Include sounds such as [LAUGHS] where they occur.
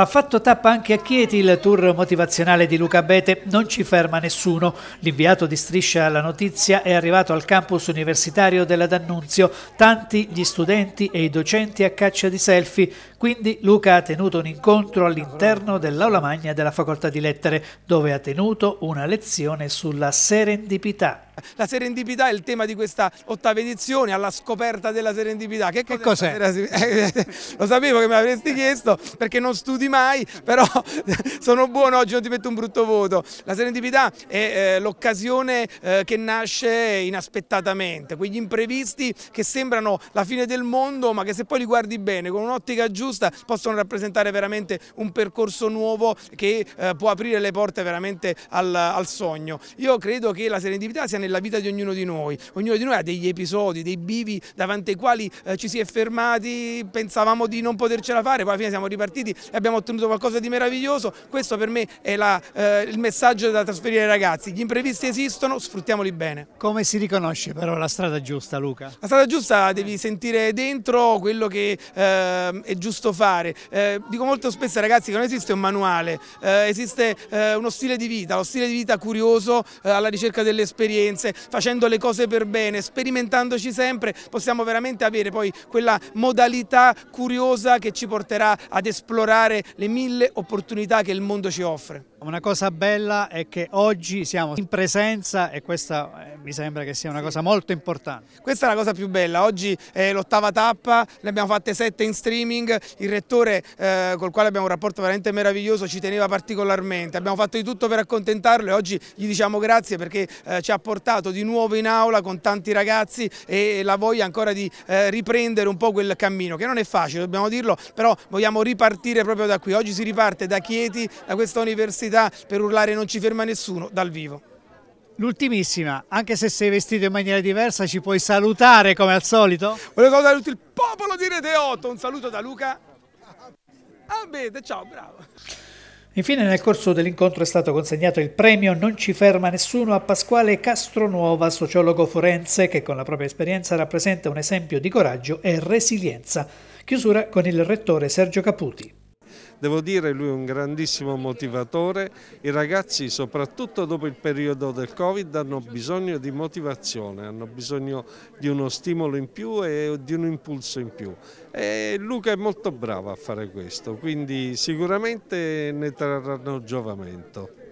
Ha fatto tappa anche a Chieti il tour motivazionale di Luca Bete, non ci ferma nessuno. L'inviato di Striscia alla Notizia è arrivato al campus universitario della D'Annunzio, tanti gli studenti e i docenti a caccia di selfie, quindi Luca ha tenuto un incontro all'interno dell'aula magna della facoltà di lettere, dove ha tenuto una lezione sulla serendipità. La serendipità è il tema di questa ottava edizione, alla scoperta della serendipità. Che cos'è? Cosa [LAUGHS] eh, Lo sapevo che mi avresti chiesto perché non studio mai, però [LAUGHS] sono buono oggi, non ti metto un brutto voto. La serendipità è eh, l'occasione eh, che nasce inaspettatamente, quegli imprevisti che sembrano la fine del mondo ma che se poi li guardi bene, con un'ottica giusta, possono rappresentare veramente un percorso nuovo che eh, può aprire le porte veramente al, al sogno. Io credo che la serendipità sia nella vita di ognuno di noi, ognuno di noi ha degli episodi, dei bivi davanti ai quali eh, ci si è fermati, pensavamo di non potercela fare, poi alla fine siamo ripartiti e abbiamo ottenuto qualcosa di meraviglioso, questo per me è la, eh, il messaggio da trasferire ai ragazzi, gli imprevisti esistono, sfruttiamoli bene. Come si riconosce però la strada giusta Luca? La strada giusta devi sentire dentro quello che eh, è giusto fare, eh, dico molto spesso ai ragazzi che non esiste un manuale, eh, esiste eh, uno stile di vita, lo stile di vita curioso eh, alla ricerca delle esperienze, facendo le cose per bene, sperimentandoci sempre, possiamo veramente avere poi quella modalità curiosa che ci porterà ad esplorare le mille opportunità che il mondo ci offre. Una cosa bella è che oggi siamo in presenza e questa eh, mi sembra che sia una sì. cosa molto importante. Questa è la cosa più bella, oggi è l'ottava tappa, ne abbiamo fatte sette in streaming, il rettore eh, col quale abbiamo un rapporto veramente meraviglioso ci teneva particolarmente, abbiamo fatto di tutto per accontentarlo e oggi gli diciamo grazie perché eh, ci ha portato di nuovo in aula con tanti ragazzi e la voglia ancora di eh, riprendere un po' quel cammino che non è facile, dobbiamo dirlo, però vogliamo ripartire proprio da qui, oggi si riparte da Chieti, da questa università intensità per urlare non ci ferma nessuno dal vivo. L'ultimissima, anche se sei vestito in maniera diversa ci puoi salutare come al solito? Volevo salutare tutto il popolo di Rete 8, un saluto da Luca. Abete, bene, ciao, bravo. Infine nel corso dell'incontro è stato consegnato il premio Non ci ferma nessuno a Pasquale Castronuova, sociologo forense che con la propria esperienza rappresenta un esempio di coraggio e resilienza. Chiusura con il rettore Sergio Caputi. Devo dire lui è un grandissimo motivatore, i ragazzi soprattutto dopo il periodo del Covid hanno bisogno di motivazione, hanno bisogno di uno stimolo in più e di un impulso in più. E Luca è molto bravo a fare questo, quindi sicuramente ne trarranno giovamento.